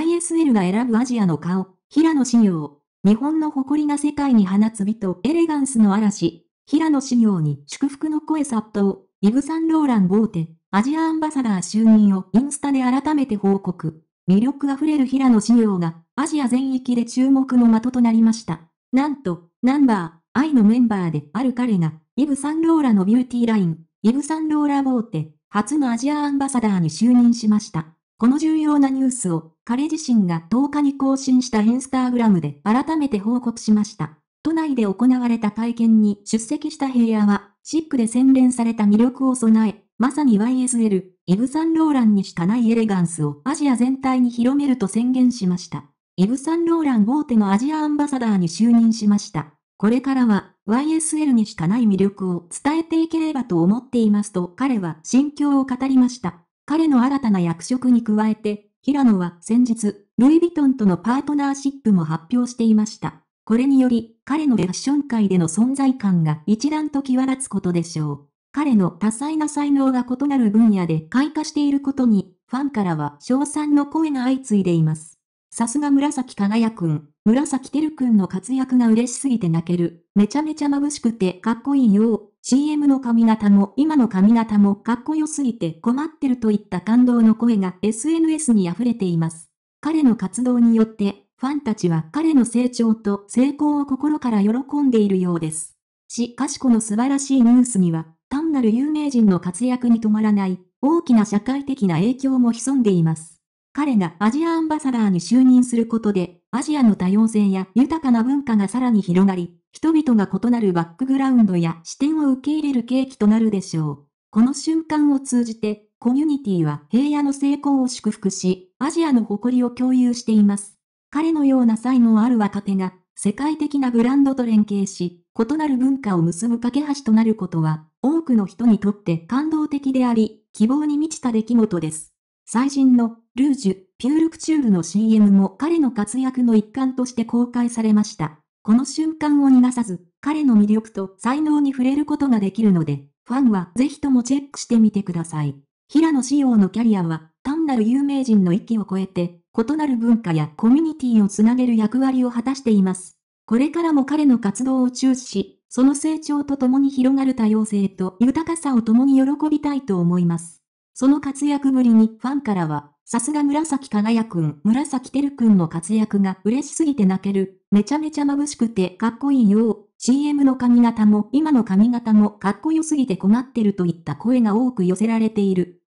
YSL が選ぶアジアの顔、平野紫耀。日本の誇りが世界に放つ美とエレガンスの嵐。平野紫耀に祝福の声殺到。イブ・サンローラン・ボーテ、アジアアンバサダー就任をインスタで改めて報告。魅力あふれる平野紫耀が、アジア全域で注目の的となりました。なんと、ナンバー、愛のメンバーである彼が、イブ・サンローラのビューティーライン、イブ・サンローラ・ボーテ、初のアジアアンバサダーに就任しました。この重要なニュースを彼自身が10日に更新したインスタグラムで改めて報告しました。都内で行われた会見に出席した平野は、シックで洗練された魅力を備え、まさに YSL、イブ・サンローランにしかないエレガンスをアジア全体に広めると宣言しました。イブ・サンローラン大手のアジアアンバサダーに就任しました。これからは YSL にしかない魅力を伝えていければと思っていますと彼は心境を語りました。彼の新たな役職に加えて、平野は先日、ルイ・ヴィトンとのパートナーシップも発表していました。これにより、彼のファッション界での存在感が一段と際立つことでしょう。彼の多彩な才能が異なる分野で開花していることに、ファンからは称賛の声が相次いでいます。さすが紫輝くん、紫てるくんの活躍が嬉しすぎて泣ける。めちゃめちゃ眩しくてかっこいいよ。CM の髪型も今の髪型もかっこよすぎて困ってるといった感動の声が SNS に溢れています。彼の活動によって、ファンたちは彼の成長と成功を心から喜んでいるようです。しかしこの素晴らしいニュースには、単なる有名人の活躍に止まらない、大きな社会的な影響も潜んでいます。彼がアジアアンバサダーに就任することで、アジアの多様性や豊かな文化がさらに広がり、人々が異なるバックグラウンドや視点を受け入れる契機となるでしょう。この瞬間を通じて、コミュニティは平野の成功を祝福し、アジアの誇りを共有しています。彼のような才能ある若手が、世界的なブランドと連携し、異なる文化を結ぶ架け橋となることは、多くの人にとって感動的であり、希望に満ちた出来事です。最新のルージュ、ピュールクチュールの CM も彼の活躍の一環として公開されました。この瞬間を逃さず、彼の魅力と才能に触れることができるので、ファンはぜひともチェックしてみてください。平野紫耀のキャリアは、単なる有名人の域を超えて、異なる文化やコミュニティをつなげる役割を果たしています。これからも彼の活動を注視し、その成長とともに広がる多様性と豊かさを共に喜びたいと思います。その活躍ぶりにファンからは、さすが紫輝くん、紫てるくんの活躍が嬉しすぎて泣ける、めちゃめちゃ眩しくてかっこいいよ、CM の髪型も今の髪型もかっこよすぎて困ってるといった声が多く寄せられている。